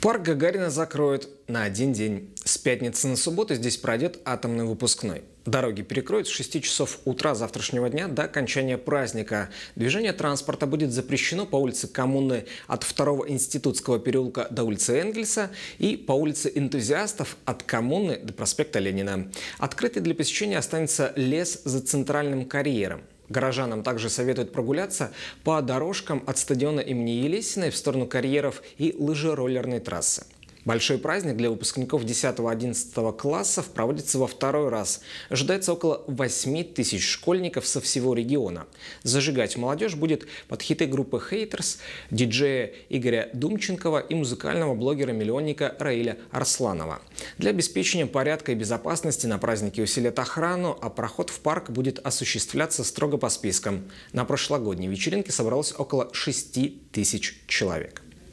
Парк Гагарина закроют на один день. С пятницы на субботу здесь пройдет атомный выпускной. Дороги перекроют с 6 часов утра завтрашнего дня до окончания праздника. Движение транспорта будет запрещено по улице Коммуны от 2 Институтского переулка до улицы Энгельса и по улице Энтузиастов от Коммуны до проспекта Ленина. Открытый для посещения останется лес за центральным карьером. Горожанам также советуют прогуляться по дорожкам от стадиона имени Елесиной в сторону карьеров и лыжероллерной трассы. Большой праздник для выпускников 10-11 классов проводится во второй раз. Ожидается около 8 тысяч школьников со всего региона. Зажигать молодежь будет под хиты группы «Хейтерс», диджея Игоря Думченкова и музыкального блогера-миллионника Раиля Арсланова. Для обеспечения порядка и безопасности на празднике усилят охрану, а проход в парк будет осуществляться строго по спискам. На прошлогодней вечеринке собралось около 6 тысяч человек.